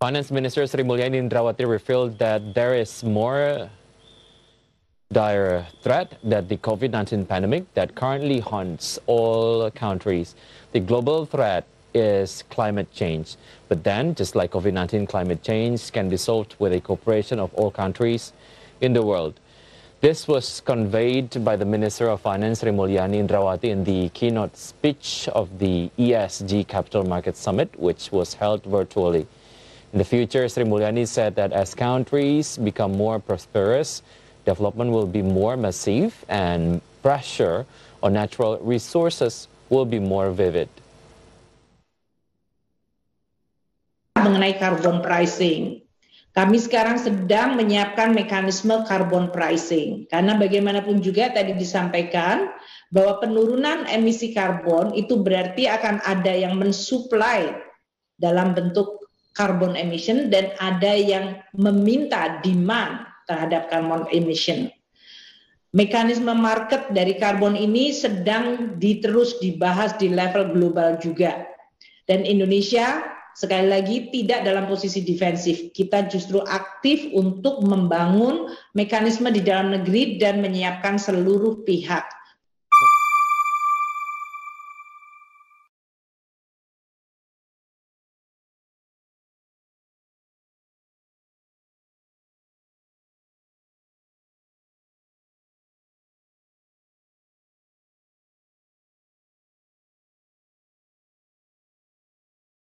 Finance Minister Sri Mulyani Indrawati revealed that there is more dire threat that the COVID-19 pandemic that currently haunts all countries. The global threat is climate change. But then, just like COVID-19, climate change can be solved with a cooperation of all countries in the world. This was conveyed by the Minister of Finance, Sri Mulyani Indrawati, in the keynote speech of the ESG Capital Market Summit, which was held virtually. In the future, Sri Mulyani said that as countries become more prosperous, development will be more massive and pressure on natural resources will be more vivid. Mengenai carbon pricing, kami sekarang sedang menyiapkan mekanisme carbon pricing karena bagaimanapun juga tadi disampaikan bahwa penurunan emisi karbon itu berarti akan ada yang mensuplai dalam bentuk carbon emission dan ada yang meminta demand terhadap carbon emission. Mekanisme market dari karbon ini sedang diterus dibahas di level global juga. Dan Indonesia sekali lagi tidak dalam posisi defensif. Kita justru aktif untuk membangun mekanisme di dalam negeri dan menyiapkan seluruh pihak